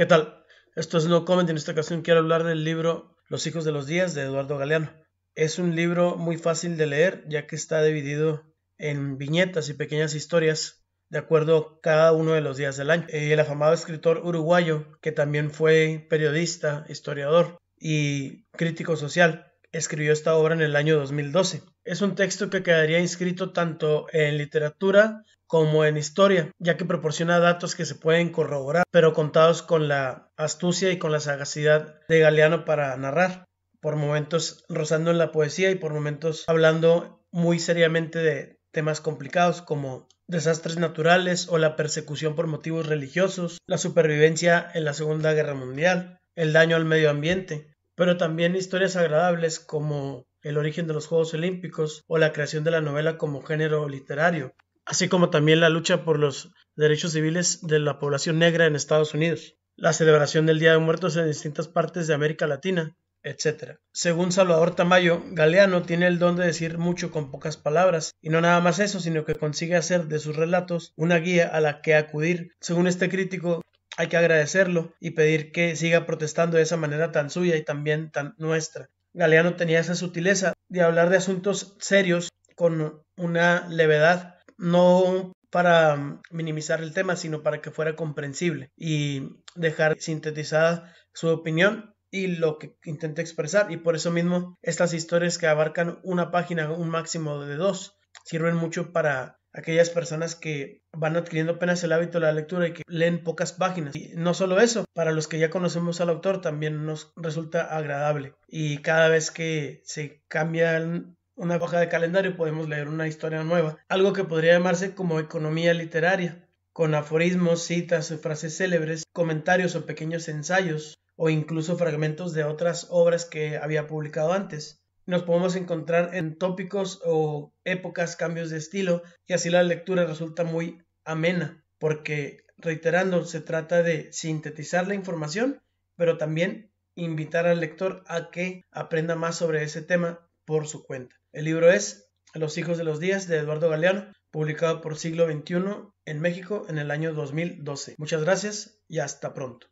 ¿Qué tal? Esto es No Comment y en esta ocasión quiero hablar del libro Los hijos de los días de Eduardo Galeano. Es un libro muy fácil de leer ya que está dividido en viñetas y pequeñas historias de acuerdo a cada uno de los días del año. El afamado escritor uruguayo, que también fue periodista, historiador y crítico social, escribió esta obra en el año 2012. Es un texto que quedaría inscrito tanto en literatura como en historia, ya que proporciona datos que se pueden corroborar, pero contados con la astucia y con la sagacidad de Galeano para narrar, por momentos rozando en la poesía y por momentos hablando muy seriamente de temas complicados como desastres naturales o la persecución por motivos religiosos, la supervivencia en la Segunda Guerra Mundial, el daño al medio ambiente, pero también historias agradables como el origen de los Juegos Olímpicos o la creación de la novela como género literario, así como también la lucha por los derechos civiles de la población negra en Estados Unidos, la celebración del Día de Muertos en distintas partes de América Latina, etc. Según Salvador Tamayo, Galeano tiene el don de decir mucho con pocas palabras, y no nada más eso, sino que consigue hacer de sus relatos una guía a la que acudir. Según este crítico, hay que agradecerlo y pedir que siga protestando de esa manera tan suya y también tan nuestra. Galeano tenía esa sutileza de hablar de asuntos serios con una levedad no para minimizar el tema, sino para que fuera comprensible y dejar sintetizada su opinión y lo que intenté expresar. Y por eso mismo estas historias que abarcan una página, un máximo de dos, sirven mucho para aquellas personas que van adquiriendo apenas el hábito de la lectura y que leen pocas páginas. Y no solo eso, para los que ya conocemos al autor también nos resulta agradable. Y cada vez que se cambian una hoja de calendario podemos leer una historia nueva, algo que podría llamarse como economía literaria, con aforismos, citas, frases célebres, comentarios o pequeños ensayos, o incluso fragmentos de otras obras que había publicado antes. Nos podemos encontrar en tópicos o épocas, cambios de estilo, y así la lectura resulta muy amena, porque, reiterando, se trata de sintetizar la información, pero también invitar al lector a que aprenda más sobre ese tema por su cuenta. El libro es Los hijos de los días de Eduardo Galeano, publicado por Siglo XXI en México en el año 2012. Muchas gracias y hasta pronto.